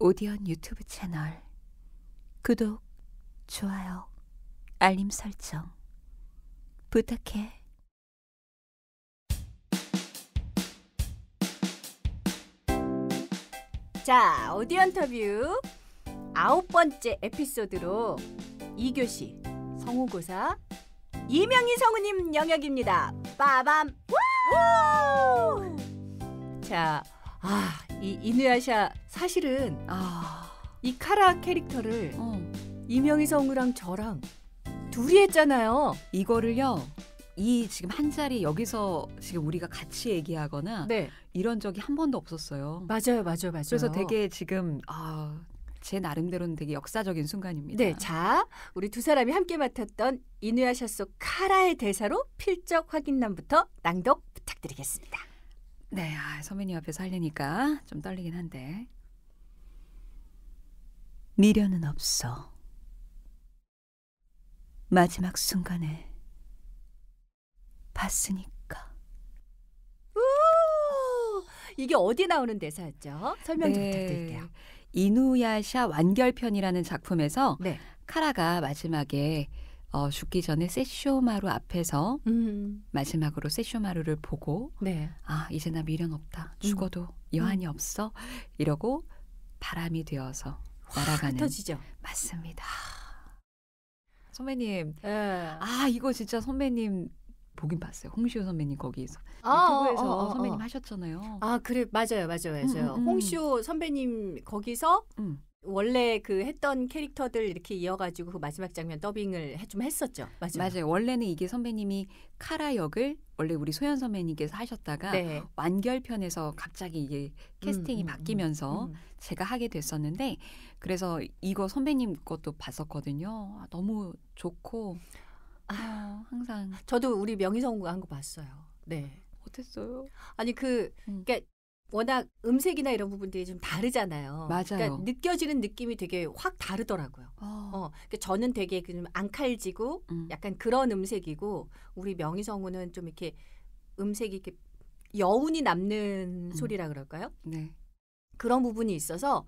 오디언 유튜브 채널 구독, 좋아요, 알림 설정 부탁해. 자, 오디언 터뷰 아홉 번째 에피소드로 이교시 성우고사 이명희 성우님 영역입니다. 빠밤! 자, 아, 이 이누야샤 사실은 아... 이 카라 캐릭터를 어. 이명희 성우랑 저랑 둘이 했잖아요. 이거를요. 이 지금 한 자리 여기서 지금 우리가 같이 얘기하거나 네. 이런 적이 한 번도 없었어요. 맞아요, 맞아요, 맞아요. 그래서 되게 지금 아, 제 나름대로는 되게 역사적인 순간입니다. 네, 자 우리 두 사람이 함께 맡았던 이누야샤 속 카라의 대사로 필적 확인남부터 낭독 부탁드리겠습니다. 네, 아, 선배님 앞에서 하려니까 좀 떨리긴 한데. 미련은 없어. 마지막 순간에 봤으니까. 우! 이게 어디 나오는 대사였죠? 설명 좀 네, 부탁드릴게요. 이누야샤 완결편이라는 작품에서 네. 카라가 마지막에 어, 죽기 전에 세쇼마루 앞에서 음. 마지막으로 세쇼마루를 보고 네. 아 이제 나 미련 없다 음. 죽어도 음. 여한이 음. 없어 이러고 바람이 되어서 날아가는 흩지죠 맞습니다. 선배님 에. 예. 아 이거 진짜 선배님 보긴 봤어요. 홍시호 선배님 거기서 에 아, 유튜브에서 어, 어, 어, 선배님 하셨잖아요. 아 그래 맞아요 맞아요 맞아요. 음, 음, 홍시호 선배님 거기서 음. 원래 그 했던 캐릭터들 이렇게 이어가지고 그 마지막 장면 더빙을 해, 좀 했었죠. 맞아요. 맞아요. 원래는 이게 선배님이 카라 역을 원래 우리 소연 선배님께서 하셨다가 네. 완결편에서 갑자기 이게 캐스팅이 음, 음, 음 바뀌면서 음, 음. 제가 하게 됐었는데 그래서 이거 선배님 것도 봤었거든요. 아, 너무 좋고 어, 아, 항상 저도 우리 명희성 한거 봤어요. 네. 어땠어요? 아니 그 음. 그러니까 워낙 음색이나 이런 부분들이 좀 다르잖아요. 그러니까 맞아요. 그러니까 느껴지는 느낌이 되게 확 다르더라고요. 어. 어 그러니까 저는 되게 좀 앙칼지고 음. 약간 그런 음색이고 우리 명희성우는 좀 이렇게 음색이 이렇게 여운이 남는 음. 소리라 그럴까요? 네. 그런 부분이 있어서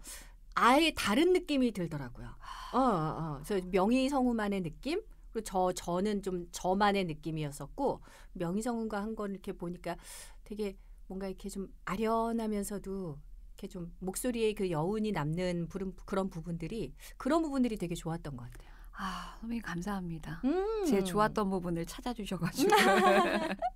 아예 다른 느낌이 들더라고요. 어, 어, 어. 그래서 명희성우만의 느낌 그리고 저 저는 좀 저만의 느낌이었었고 명희성우가 한건 이렇게 보니까 되게 뭔가 이렇게 좀 아련하면서도 이렇게 좀 목소리에 그 여운이 남는 부름, 그런 부분들이 그런 부분들이 되게 좋았던 것 같아요. 아, 선배님 감사합니다. 음. 제 좋았던 부분을 찾아주셔가지고.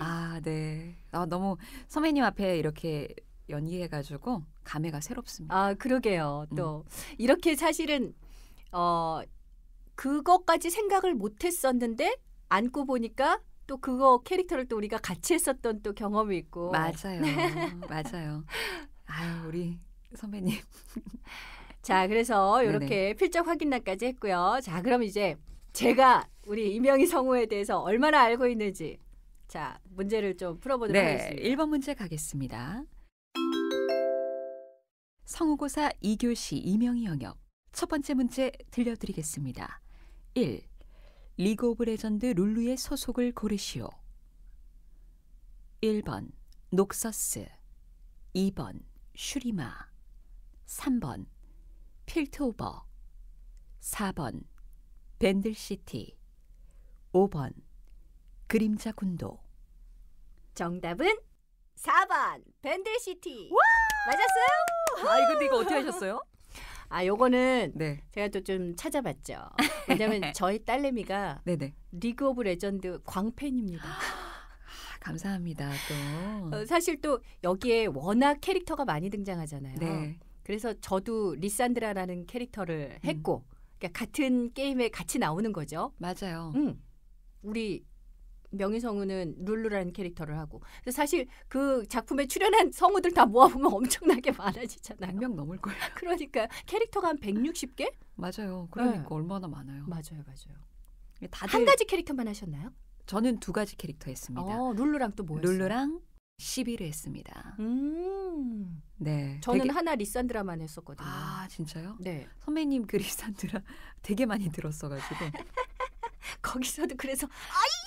아, 네. 아, 너무 선배님 앞에 이렇게 연기해가지고 감회가 새롭습니다. 아, 그러게요. 음. 또 음. 이렇게 사실은 어 그것까지 생각을 못했었는데 안고 보니까 또 그거 캐릭터를 또 우리가 같이 했었던 또 경험이 있고 맞아요, 네. 맞아요. 아유 우리 선배님. 자, 그래서 이렇게 네네. 필적 확인란까지 했고요. 자, 그럼 이제 제가 우리 이명희 성우에 대해서 얼마나 알고 있는지 자, 문제를 좀 풀어보도록 네, 하겠습니다. 1번 문제 가겠습니다. 성우고사 2교시 이명희 영역. 첫 번째 문제 들려드리겠습니다. 1. 리그 오브 레전드 룰루의 소속을 고르시오. 1번 녹서스 2번 슈리마 3번 필트오버 4번 밴들시티 5번 그림자 군도 정답은 4번 밴들시티 맞았어요? 아 이거 이거 어떻게 하셨어요? 아 요거는 네. 제가 또 좀 찾아봤죠. 왜냐면 네. 저희 딸내미가 네네. 리그 오브 레전드 광팬입니다. 아, 감사합니다. 또 어, 사실 또 여기에 워낙 캐릭터가 많이 등장하잖아요. 네. 그래서 저도 리산드라라는 캐릭터를 음. 했고 음. 그러니까 같은 게임에 같이 나오는 거죠. 맞아요. 음. 우리 명희성우는 룰루라는 캐릭터를 하고 사실 그 작품에 출연한 성우들 다 모아보면 엄청나게 많아지잖아요. 100명 넘을 거예요. 그러니까 캐릭터가 한 160개? 맞아요. 그러니까 네. 얼마나 많아요. 맞아요. 맞아요. 다들 한 가지 캐릭터만 하셨나요? 저는 두 가지 캐릭터 했습니다. 어, 룰루랑 또 뭐였어요? 룰루랑 시비를 했습니다. 음. 네. 저는 되게... 하나 리산드라만 했었거든요. 아, 진짜요? 네. 선배님 그 리산드라 되게 많이 들었어 가지고 거기서도 그래서 아이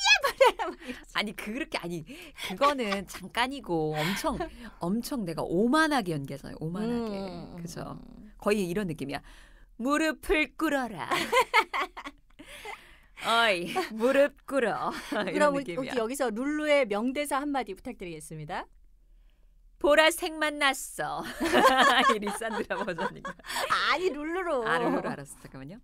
아니 그렇게 아니 그거는 잠깐이고 엄청 엄청 내가 오만하게 연기잖아요 오만하게 음, 음, 음. 그죠? 거의 이런 느낌이야. 무릎을 꿇어라. 어이 무릎 꿇어. 그럼 우리 여기서 룰루의 명대사 한마디 부탁드리겠습니다. 보라색만 났어. 이 리산드라 버전인가? 아니 룰루로. 아 룰루로 알았어. 잠깐만요.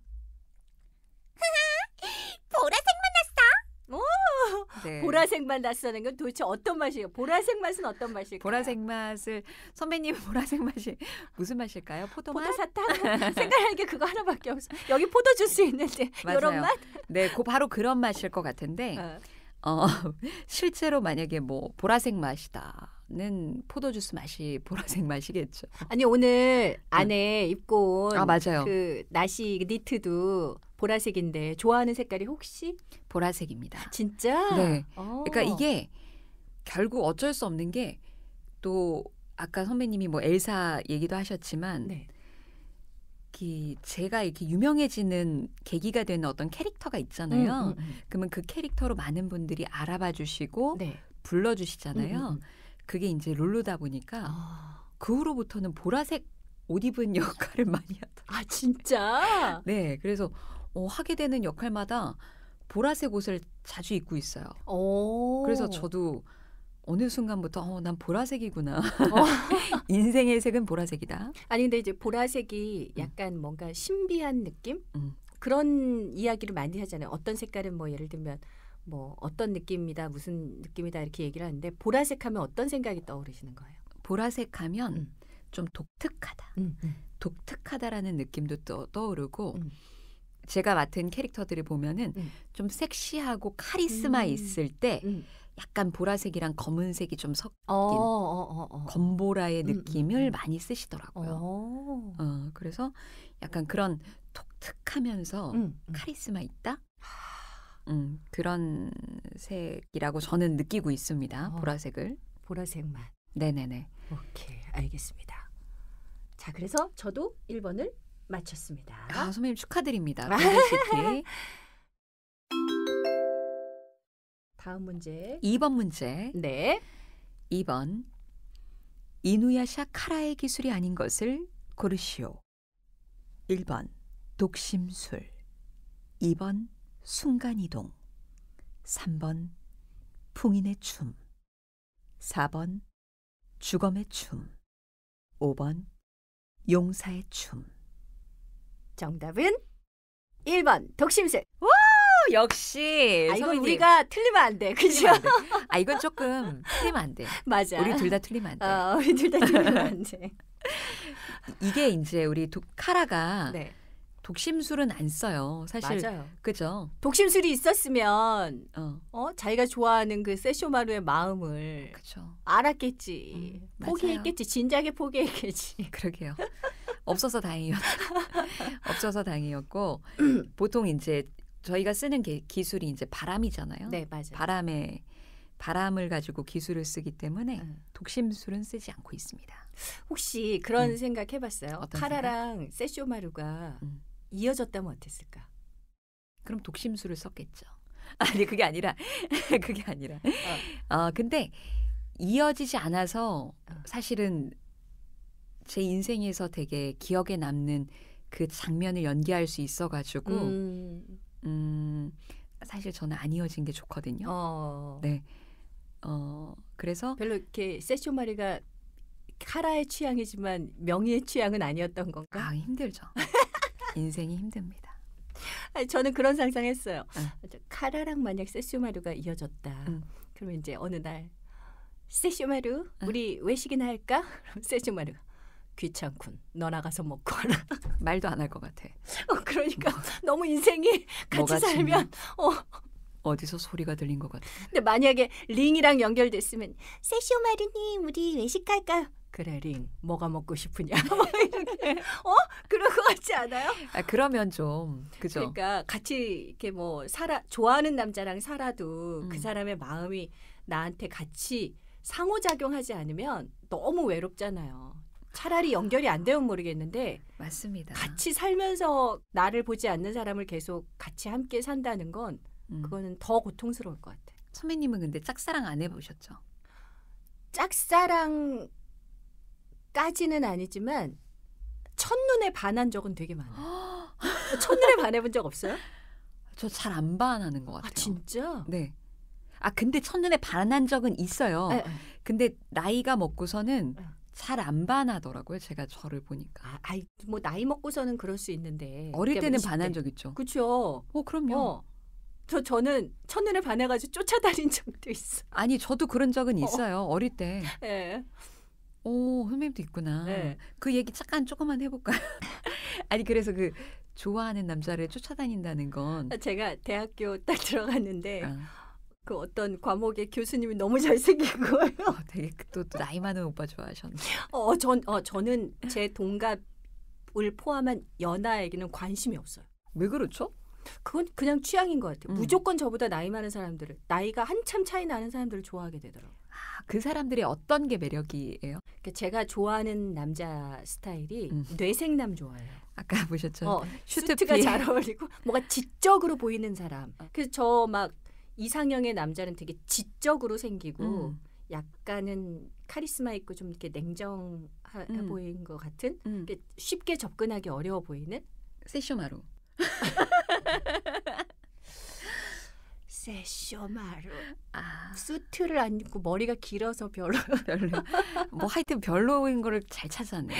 보라색 맛 났다는 건 도대체 어떤 맛이에요? 보라색 맛은 어떤 맛일까요? 보라색 맛을 선배님 보라색 맛이 무슨 맛일까요? 포도 맛? 포도 사탕? 생각할 게 그거 하나밖에 없어. 여기 포도 주스 있는데 맞아요. 이런 맛? 네, 그 바로 그런 맛일 것 같은데 어. 어, 실제로 만약에 뭐 보라색 맛이다. 는 포도 주스 맛이 보라색 맛이겠죠. 아니 오늘 네. 안에 응. 입고 온 아, 맞아요. 그 나시 니트도 보라색인데 좋아하는 색깔이 혹시 보라색입니다. 진짜? 네. 오. 어. 그러니까 이게 결국 어쩔 수 없는 게 또 아까 선배님이 뭐 엘사 얘기도 하셨지만 네. 그 제가 이렇게 유명해지는 계기가 되는 어떤 캐릭터가 있잖아요. 음, 음, 음. 그러면 그 캐릭터로 많은 분들이 알아봐 주시고 네. 불러 주시잖아요. 음, 음, 음. 그게 이제 롤로다 보니까 아. 그 후로부터는 보라색 옷 입은 역할을 많이 하더라고요. 아, 진짜? 네. 그래서 어, 하게 되는 역할마다 보라색 옷을 자주 입고 있어요. 오. 그래서 저도 어느 순간부터 어, 난 보라색이구나. 어. 인생의 색은 보라색이다. 아니 근데 이제 보라색이 음. 약간 음. 뭔가 신비한 느낌? 음. 그런 이야기를 많이 하잖아요. 어떤 색깔은 뭐 예를 들면 뭐 어떤 느낌이다, 무슨 느낌이다 이렇게 얘기를 하는데 보라색 하면 어떤 생각이 떠오르시는 거예요? 보라색 하면 음. 좀 독특하다. 음, 음. 독특하다라는 느낌도 떠, 오르고 제가 맡은 캐릭터들을 보면은 음. 좀 섹시하고 카리스마 음. 있을 때 음. 약간 보라색이랑 검은색이 좀 섞인 어, 어, 어, 검보라의 어. 음, 음, 느낌을 음. 많이 쓰시더라고요. 어. 어, 그래서 약간 그런 독특하면서 카리스마 있다? 음, 그런 색이라고 저는 느끼고 있습니다. 어. 보라색을. 보라색만. 네네네. 오케이, 알겠습니다. 자, 그래서 저도 1번을 맞췄습니다 아, 선배님 축하드립니다. 골든시티. 다음 문제. 2번 문제. 네. 2번. 이누야샤 카라의 기술이 아닌 것을 고르시오. 1번. 독심술. 2번. 순간이동. 3번. 풍인의 춤. 4번. 주검의 춤. 5번. 용사의 춤. 정답은 1번 독심술. 와! 역시 아, 이건 소민님. 우리가 틀리면 안 돼. 그죠? 아 이건 조금 틀리면 안 돼. 맞아. 우리 둘 다 틀리면 안 돼. 어, 우리 둘 다 틀리면 안 돼. 이게 이제 우리 독, 카라가 네. 독심술은 안 써요. 사실 맞아요. 그죠? 독심술이 있었으면 어. 어 자기가 좋아하는 그 세쇼마루의 마음을 그쵸. 알았겠지. 음, 포기했겠지. 진작에 포기했겠지. 그러게요. 없어서 다행이었 없어서 다행이었고 보통 이제 저희가 쓰는 게 기술이 이제 바람이잖아요. 네, 맞아요. 바람에 바람을 가지고 기술을 쓰기 때문에 음. 독심술은 쓰지 않고 있습니다. 혹시 그런 음. 생각 해봤어요? 카라랑 세쇼마루가 음. 이어졌다면 어땠을까? 그럼 독심술을 썼겠죠. 아니 그게 아니라 그게 아니라. 어. 어 근데 이어지지 않아서 어. 사실은 제 인생에서 되게 기억에 남는 그 장면을 연기할 수 있어가지고 음, 음 사실 저는 안 이어진 게 좋거든요. 어. 네. 어 그래서 별로 이렇게 세쇼 마리가 카라의 취향이지만 명의의 취향은 아니었던 건가? 아 힘들죠. 인생이 힘듭니다. 아니, 저는 그런 상상했어요. 응. 카라랑 만약 세쇼마루가 이어졌다. 응. 그러면 이제 어느 날 세쇼마루 응. 우리 외식이나 할까? 세쇼마루가 귀찮군. 너 나가서 먹고 와라. 말도 안 할 것 같아. 어, 그러니까 너무 인생이 같이 살면 어. 어디서 소리가 들린 것 같아. 근데 만약에 링이랑 연결됐으면 세시 마르님 우리 외식할까요? 그래 링 뭐가 먹고 싶으냐 뭐 이렇게 어 그런 것 같지 않아요? 아 그러면 좀 그죠? 그러니까 같이 이렇게 뭐 살아 좋아하는 남자랑 살아도 그 음. 그 사람의 마음이 나한테 같이 상호작용하지 않으면 너무 외롭잖아요. 차라리 연결이 안 되면 모르겠는데 맞습니다. 같이 살면서 나를 보지 않는 사람을 계속 같이 함께 산다는 건 음. 그거는 더 고통스러울 것 같아요. 선배님은 근데 짝사랑 안 해보셨죠? 짝사랑까지는 아니지만 첫눈에 반한 적은 되게 많아요. 첫눈에 반해본 적 없어요? 저 잘 안 반하는 것 같아요. 아 진짜? 네. 아 근데 첫눈에 반한 적은 있어요. 에, 예, 에. 예. 근데 나이가 먹고서는 에. 예. 잘안 반하더라고요. 제가 저를 보니까. 아, 아이, 뭐 나이 먹고서는 그럴 수 있는데 어릴 그러니까 때는 반한 적 있죠. 그렇죠. 어, 그럼요. 어. 저 저는 첫눈에 반해가지고 쫓아다닌 적도 있어. 아니 저도 그런 적은 어. 있어요. 예. 어. 릴 때. 네. 오 선배님도 있구나. 네. 그 얘기 잠깐 조금만 해볼까요? 아니 그래서 그 좋아하는 남자를 쫓아다닌다는 건 아, 제가 대학교 딱 들어갔는데 아. 그 어떤 과목의 교수님이 너무 잘생긴 거예요. 되게 또, 그 또 나이 많은 오빠 좋아하셨네 어, 어, 전, 어, 저는 제 동갑을 포함한 연하에게는 관심이 없어요. 왜 그렇죠? 그건 그냥 취향인 것 같아요. 음. 무조건 저보다 나이 많은 사람들을 나이가 한참 차이 나는 사람들을 좋아하게 되더라고요. 아, 그 사람들이 어떤 게 매력이에요? 그러니까 제가 좋아하는 남자 스타일이 음. 뇌생남 좋아해요. 아까 보셨죠? 어, 슈트가 잘 어울리고 뭔가 지적으로 보이는 사람. 어. 그래서 저막 이상형의 남자는 되게 지적으로 생기고 음. 약간은 카리스마 있고 좀 이렇게 냉정해 음. 보인 것 같은 음. 쉽게 접근하기 어려워 보이는 세쇼마루. 세쇼마루. 아. 수트를 안 입고 머리가 길어서 별로. 별로. 뭐 하여튼 별로인 거를 잘 찾았네.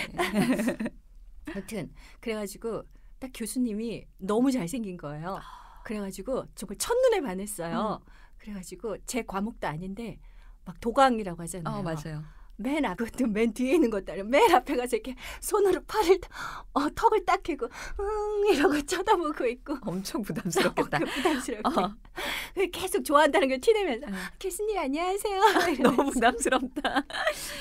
하여튼 그래가지고 딱 교수님이 너무 잘생긴 거예요. 아. 그래가지고 정말 첫눈에 반했어요. 음. 그래가지고 제 과목도 아닌데 막 도강이라고 하잖아요. 어, 맞아요. 맨 앞, 그것도 맨 뒤에 있는 것도 아니고 맨 앞에 가서 이렇게 손으로 팔을 어, 턱을 딱히고 응 이러고 쳐다보고 있고 엄청 부담스럽겠다. 어, 부담스럽게 어. 그 계속 좋아한다는 걸 티내면서 네. 교수님 안녕하세요. 너무 부담스럽다.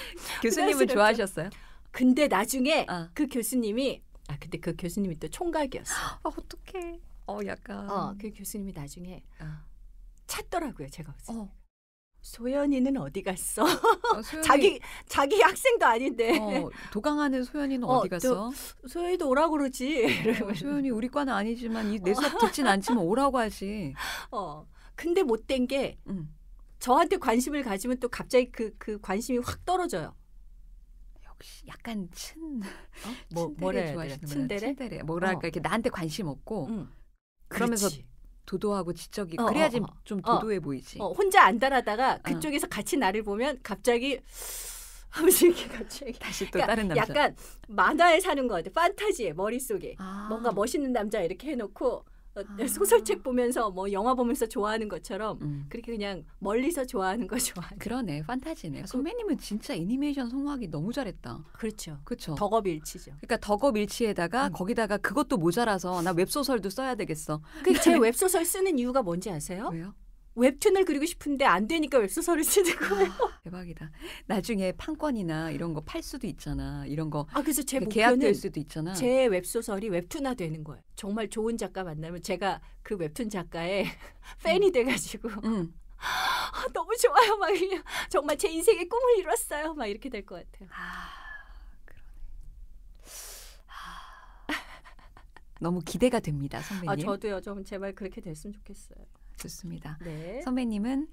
교수님은 좋아하셨어요? 근데 나중에 어. 그 교수님이 아 근데 그 교수님이 또 총각이었어. 아 어떡해. 어 약간. 어그 교수님이 나중에 어. 찾더라고요 제가. 어. 소연이는 어디 갔어? 어, 소연이, 자기 자기 학생도 아닌데. 어, 도강하는 소연이는 어, 디 갔어? 소연이도 오라고 그러지. 어, 소연이 우리 과는 아니지만 이내 어. 수업 듣진 않지만 오라고 하지. 어. 근데 못 된 게 음. 저한테 관심을 가지면 또 갑자기 그그 그 관심이 확 떨어져요. 역시 약간 친 뭐, 뭐래 좋아하시는 친데레? 친데레 뭐랄까 이렇게 나한테 관심 없고 음. 그러면서 그렇지. 도도하고 지적이 어, 어 그래야지 어, 어, 좀 도도해 보이지. 어, 혼자 안달하다가 어. 그쪽에서 같이 나를 보면 갑자기 하면서 이렇게 갑자기 다시 또 그러니까 다른 남자. 약간 만화에 사는 것 같아. 판타지에 머릿속에 아. 뭔가 멋있는 남자 이렇게 해놓고 어, 아. 소설책 보면서 뭐 영화 보면서 좋아하는 것처럼 음. 그렇게 그냥 멀리서 좋아하는 거 좋아. 그러네, 판타지네. 그, 선배님은 진짜 애니메이션 성화하기 너무 잘했다. 그렇죠. 그렇죠. 덕업일치죠. 그러니까 덕업일치에다가 음. 거기다가 그것도 모자라서 나 웹소설도 써야 되겠어. 그제 웹소설 쓰는 이유가 뭔지 아세요? 왜요? 웹툰을 그리고 싶은데 안 되니까 웹소설을 쓰는 거예요. 아, 대박이다. 나중에 판권이나 이런 거 팔 수도 있잖아. 이런 거. 아, 그래서 제 계약될 수도 있잖아. 제 웹소설이 웹툰화 되는 거예요. 정말 좋은 작가 만나면 제가 그 웹툰 작가의 팬이 음. 돼가지고 음. 아, 너무 좋아요. 막 그냥 정말 제 인생의 꿈을 이뤘어요. 막 이렇게 될 것 같아요. 아, 그러네. 아. 너무 기대가 됩니다, 아, 선배님. 아, 저도요. 좀 제발 그렇게 됐으면 좋겠어요. 좋습니다. 네. 선배님은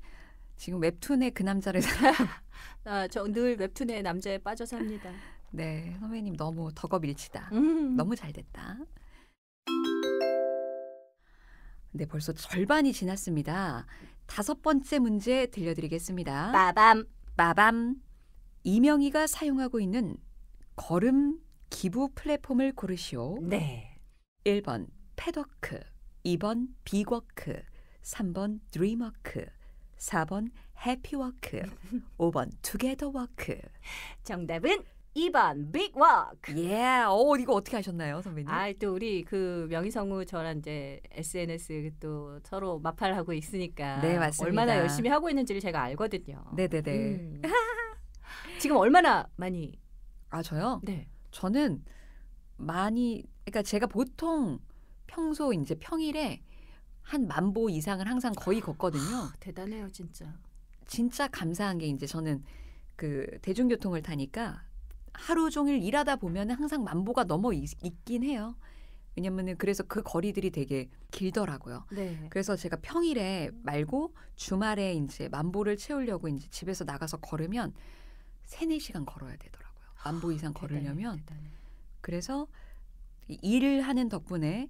지금 웹툰의 그 남자를 아, 저늘 웹툰의 남자에 빠져 삽니다. 네, 선배님 너무 덕업일치다. 음. 너무 잘 됐다. 네, 벌써 절반이 지났습니다. 다섯 번째 문제 들려드리겠습니다. 빠밤. 빠밤. 이명희가 사용하고 있는 걸음 기부 플랫폼을 고르시오. 네. 1번 패더크, 2번 비워크, 3번 드림워크, 4번 해피워크, 5번 투게더워크. 정답은 2번 빅워크. 예. 오 어, 이거 어떻게 하셨나요, 선배님? 아, 또 우리 그 명희성우 저랑 이제 SNS 또 서로 마팔하고 있으니까 네, 맞습니다. 얼마나 열심히 하고 있는지를 제가 알거든요. 네, 네, 네. 지금 얼마나 많이 아, 저요? 네. 저는 많이 그러니까 제가 보통 평소 이제 평일에 한만보 이상을 항상 거의 걷거든요. 아, 대단해요, 진짜. 진짜 감사한 게 이제 저는 그 대중교통을 타니까 하루 종일 일하다 보면 항상 만보가 넘어 있, 긴 해요. 왜냐면은 그래서 그 거리들이 되게 길더라고요. 네. 그래서 제가 평일에 말고 주말에 이제 만보를 채우려고 이제 집에서 나가서 걸으면 세네 시간 걸어야 되더라고요. 만보 아, 이상 걸으려면. 대단해, 대단해. 그래서 일을 하는 덕분에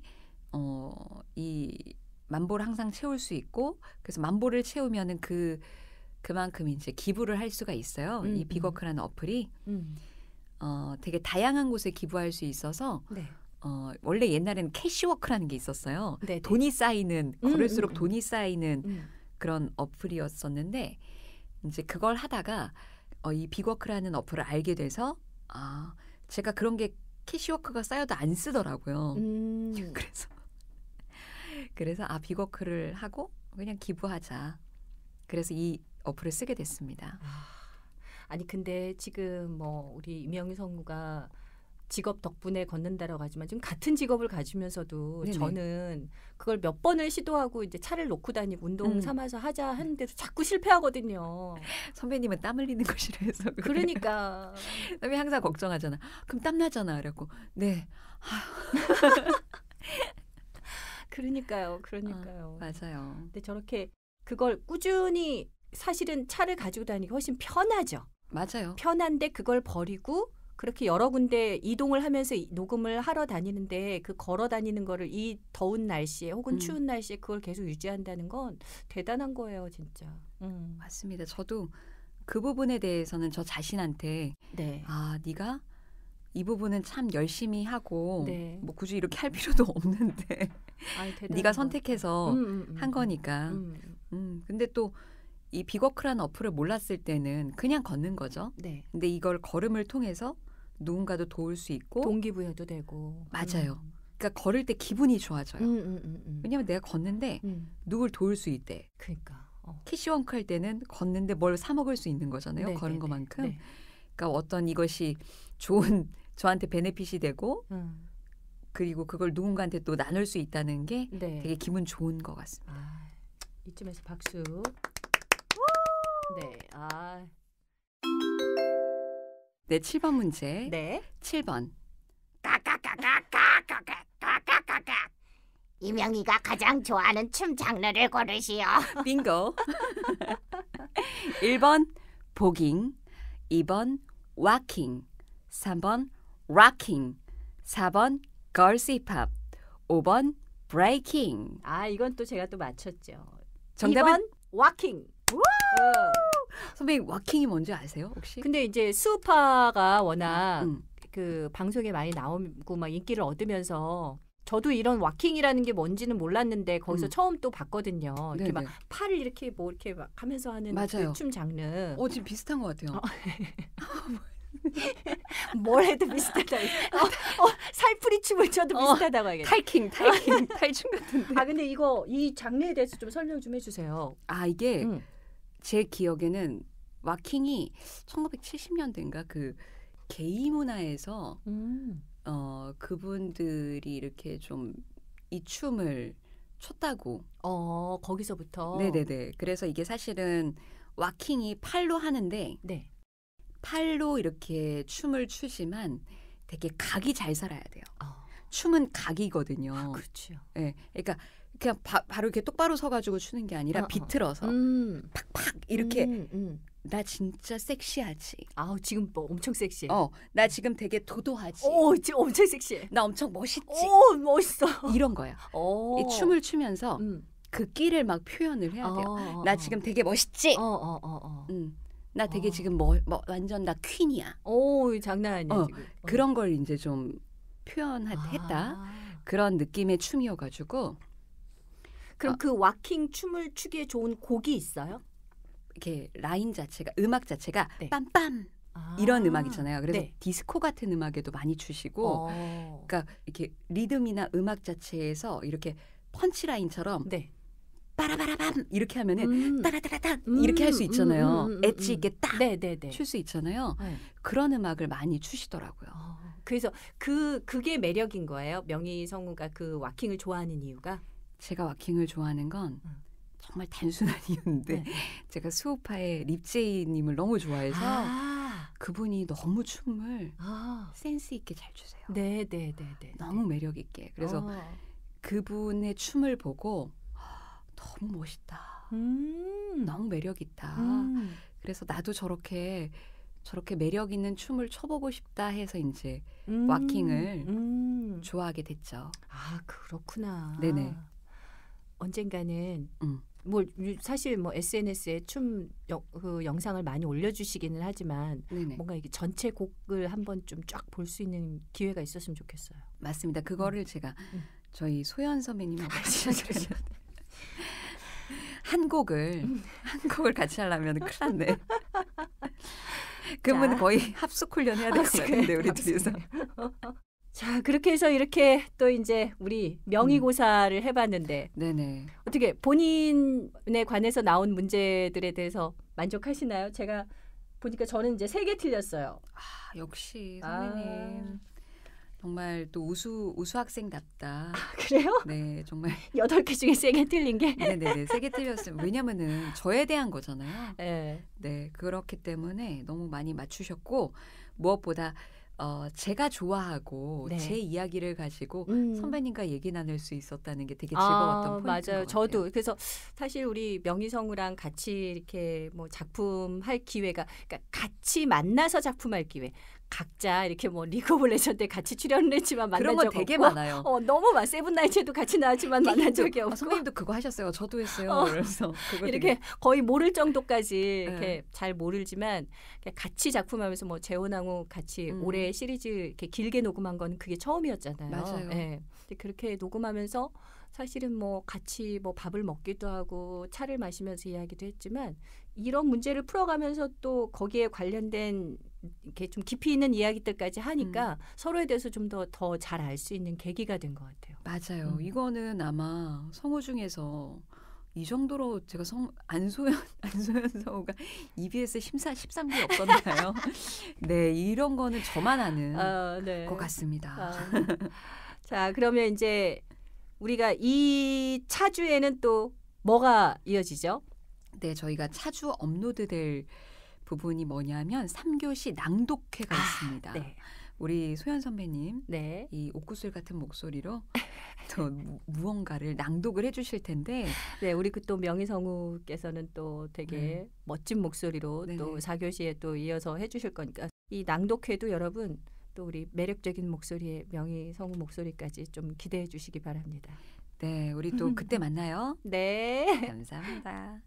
어, 이 만보를 항상 채울 수 있고 그래서 만보를 채우면은 그 그만큼 이제 기부를 할 수가 있어요. 음, 이 음. 비거크라는 어플이 음. 어, 되게 다양한 곳에 기부할 수 있어서 네. 어, 원래 옛날에는 캐시워크라는 게 있었어요. 네, 네. 돈이 쌓이는 걸을수록 음, 음, 음, 돈이 쌓이는 그런 어플이었었는데 이제 그걸 하다가 어, 이 비거크라는 어플을 알게 돼서 아 제가 그런 게 캐시워크가 쌓여도 안 쓰더라고요. 그래서 그래서 아 비거크를 하고 그냥 기부하자. 그래서 이 어플을 쓰게 됐습니다. 아, 아니 근데 지금 뭐 우리 임영희 성우가 직업 덕분에 걷는다라고 하지만 지금 같은 직업을 가지면서도 네네. 저는 그걸 몇 번을 시도하고 이제 차를 놓고 다니고 운동 음. 삼아서 하자 하는데도 자꾸 실패하거든요. 선배님은 땀 흘리는 걸 싫어해서. 그래. 그러니까. 선배 항상 걱정하잖아. 그럼 땀 나잖아. 라고. 네. 아. 그러니까요. 그러니까요. 아, 맞아요. 근데 저렇게 그걸 꾸준히 사실은 차를 가지고 다니기 훨씬 편하죠. 맞아요. 편한데 그걸 버리고 그렇게 여러 군데 이동을 하면서 녹음을 하러 다니는데 그 걸어 다니는 거를 이 더운 날씨에 혹은 음. 추운 날씨에 그걸 계속 유지한다는 건 대단한 거예요, 진짜. 음. 맞습니다. 저도 그 부분에 대해서는 저 자신한테 네. 아, 네가 이 부분은 참 열심히 하고 네. 뭐 굳이 이렇게 할 필요도 없는데 아 네가 선택해서 음, 음, 한 음, 음, 거니까. 음. 음 근데 또 이비거크라 어플을 몰랐을 때는 그냥 걷는 거죠. 네. 근데 이걸 걸음을 통해서 누군가도 도울 수 있고 동기부여도 되고 맞아요. 그러니까 걸을 때 기분이 좋아져요. 왜냐면 내가 걷는데 누굴 도울 수 있대. 그러니까 어. 캐시원크 할 때는 걷는데 뭘 사 먹을 수 있는 거잖아요. 네, 걸은 네, 네. 것만큼. 네. 그러니까 어떤 이것이 좋은 저한테 베네핏이 되고 음. 그리고 그걸 누군가한테 또 나눌 수 있다는 게 네. 되게 기분 좋은 것 같습니다. 아, 이쯤에서 박수. 네. 아. 네, 7번 문제. 네. 7번. 이명희가 가장 좋아하는 춤 장르를 고르시오. 빙고. 1번 보깅, 2번 와킹, 3번 락킹, 4번 걸스 힙합. 5번 브레이킹. 아, 이건 또 제가 또 맞췄죠. 정답은 2번, 와킹. 선배님 워킹이 뭔지 아세요 혹시? 근데 이제 수우파가 워낙 음, 음. 그 방송에 많이 나오고 막 인기를 얻으면서 저도 이런 워킹이라는 게 뭔지는 몰랐는데 거기서 음. 처음 또 봤거든요. 이렇게 네네. 막 팔을 이렇게 뭐 이렇게 막 하면서 하는 맞춤 그 장르. 어 지금 비슷한 것 같아요. 어. 뭘 해도 비슷하다. 어, 어, 어, 살풀이 춤을 춰도 어, 비슷하다고 하겠네. 탈킹, 어. 탈킹, 탈춤 같은데. 아 근데 이거 이 장르에 대해서 좀 설명 좀 해주세요. 아 이게 음. 제 기억에는 와킹이 1970년대인가 그 게이 문화에서 음. 어 그분들이 이렇게 좀 이 춤을 췄다고. 어 거기서부터. 네네네. 그래서 이게 사실은 와킹이 팔로 하는데. 네. 팔로 이렇게 춤을 추지만 되게 각이 잘 살아야 돼요. 어. 춤은 각이거든요. 아, 그렇죠. 네, 그러니까 그냥 바, 로 이렇게 똑바로 서가지고 추는 게 아니라 어, 어. 비틀어서 음. 팍팍 이렇게 음, 음. 나 진짜 섹시하지. 아우 지금 뭐 엄청 섹시 어, 나 지금 되게 도도하지. 오, 어, 지금 엄청 섹시해. 나 엄청 멋있지. 오, 어, 멋있어. 이런 거야. 오. 어. 이 춤을 추면서 음. 그 끼를 막 표현을 해야 돼요. 어, 나 지금 되게 멋있지. 어, 어, 어, 어. 음. 나 되게 어. 지금 뭐, 뭐, 완전 나 퀸이야. 오 장난 아니야 어, 지금. 어. 그런 걸 이제 좀 표현했다 아. 그런 느낌의 춤이어가지고. 그럼 어, 그 와킹 춤을 추기에 좋은 곡이 있어요? 이렇게 라인 자체가 음악 자체가 네. 빰빰 아. 이런 음악이잖아요. 그래서 네. 디스코 같은 음악에도 많이 추시고, 어. 그러니까 이렇게 리듬이나 음악 자체에서 이렇게 펀치라인처럼. 네. 빠라바라밤 이렇게 하면은 음. 따라따라따 음. 이렇게 할 수 있잖아요. 음, 음, 음 엣지 음. 있게 딱출수 네, 네, 네. 있잖아요. 네. 그런 음악을 많이 추시더라고요. 어, 그래서 그 그게 매력인 거예요. 명희 성우가 그 와킹을 좋아하는 이유가 제가 와킹을 좋아하는 건 정말 단순한 이유인데 네. 제가 수호파의 립제이님을 너무 좋아해서 아. 그분이 너무 춤을 아. 센스 있게 잘 추세요. 네, 네, 네, 네. 너무 매력 있게. 그래서 어. 그분의 춤을 보고 너무 멋있다. 음. 너무 매력 있다. 음. 그래서 나도 저렇게 저렇게 매력 있는 춤을 춰보고 싶다 해서 이제 음. 와킹을 음. 좋아하게 됐죠. 아 그렇구나. 네네. 언젠가는 음. 뭐 사실 뭐 SNS에 춤그 영상을 많이 올려주시기는 하지만 네네. 뭔가 이게 전체 곡을 한번 좀 쫙 볼 수 있는 기회가 있었으면 좋겠어요. 맞습니다. 그거를 제가 음. 저희 소연 선배님하고 같이 하기 한 곡을 한 곡을 같이 하려면 큰일 났네. 그분 거의 합숙 훈련 해야 될 것 같은데 우리 둘이서. 자 그렇게 해서 이렇게 또 이제 우리 명의고사를 음. 해봤는데 네네. 어떻게 본인에 관해서 나온 문제들에 대해서 만족하시나요? 제가 보니까 저는 이제 세 개 틀렸어요. 아 역시 선생님. 아. 정말 또 우수 우수 학생답다. 아, 그래요? 네, 정말 여덟 개 중에 세 개 틀린 게. 네, 네, 네, 세게 틀렸어요. 왜냐면은 저에 대한 거잖아요. 네. 네, 그렇기 때문에 너무 많이 맞추셨고 무엇보다 어, 제가 좋아하고 네. 제 이야기를 가지고 음. 선배님과 얘기 나눌 수 있었다는 게 되게 아, 즐거웠던 아, 포인트 맞아요. 같아요. 저도 그래서 사실 우리 명희성우랑 같이 이렇게 뭐 작품 할 기회가 그러니까 같이 만나서 작품할 기회, 각자 이렇게 뭐 리그 오브 레전드 같이 출연을 했지만 만난 적 되게 없고 많아요. 어, 너무 많 세븐 나이츠도 같이 나왔지만 만난 적이 없고 아, 선님도 그거 하셨어요. 저도 했어요. 어, 그래서 이렇게 되게... 거의 모를 정도까지 이렇게 네. 잘 모르지만 같이 작품하면서 뭐 재혼하고 같이 음. 올해 시리즈 이렇게 길게 녹음한 건 그게 처음이었잖아요. 맞아요. 네. 그렇게 녹음하면서 사실은 뭐 같이 뭐 밥을 먹기도 하고 차를 마시면서 이야기도 했지만 이런 문제를 풀어가면서 또 거기에 관련된 이렇게 좀 깊이 있는 이야기들까지 하니까 음. 서로에 대해서 좀 더 더 잘 알 수 있는 계기가 된 것 같아요. 맞아요. 음. 이거는 아마 성우 중에서 이 정도로 제가 성 안소연 안소연 성우가 EBS 심사 13기 없었나요? 네, 이런 거는 저만 아는 아, 네. 것 같습니다. 아. 자, 그러면 이제 우리가 이 차주에는 또 뭐가 이어지죠? 네, 저희가 차주 업로드될 부분이 뭐냐면 3교시 낭독회가 아, 있습니다. 네. 우리 소연 선배님 네. 이 옥구슬 같은 목소리로 또 무언가를 낭독을 해주실 텐데 네 우리 그또 명희성우께서는 또 되게 네. 멋진 목소리로 네또 4교시에 또 이어서 해주실 거니까 이 낭독회도 여러분 또 우리 매력적인 목소리에 명희성우 목소리까지 좀 기대해 주시기 바랍니다. 네 우리 또 그때 만나요. 네 감사합니다.